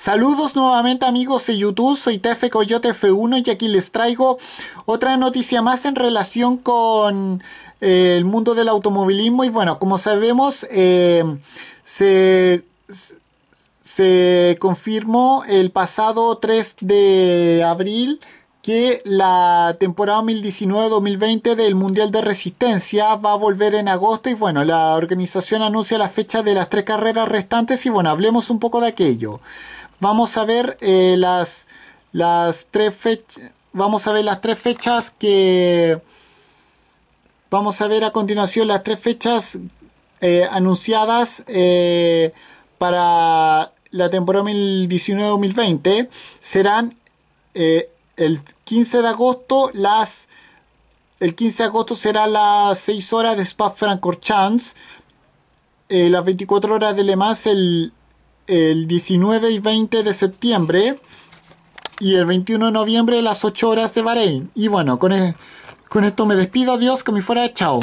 Saludos nuevamente amigos de YouTube, soy Tefe Coyote F1 y aquí les traigo otra noticia más en relación con eh, el mundo del automovilismo y bueno, como sabemos eh, se, se confirmó el pasado 3 de abril que la temporada 2019-2020 del Mundial de Resistencia va a volver en agosto y bueno, la organización anuncia la fecha de las tres carreras restantes y bueno, hablemos un poco de aquello. Vamos a ver eh, las, las tres fechas. Vamos a ver las tres fechas que. Vamos a ver a continuación las tres fechas eh, anunciadas eh, para la temporada 2019-2020. Serán el 15 de agosto las. El 15 de agosto será las 6 horas de Spa-Francorchamps. Eh, las 24 horas de Le Mans el el 19 y 20 de septiembre y el 21 de noviembre las 8 horas de Bahrein. Y bueno, e-, con, esto me despido, adiós, que me fuera, chao.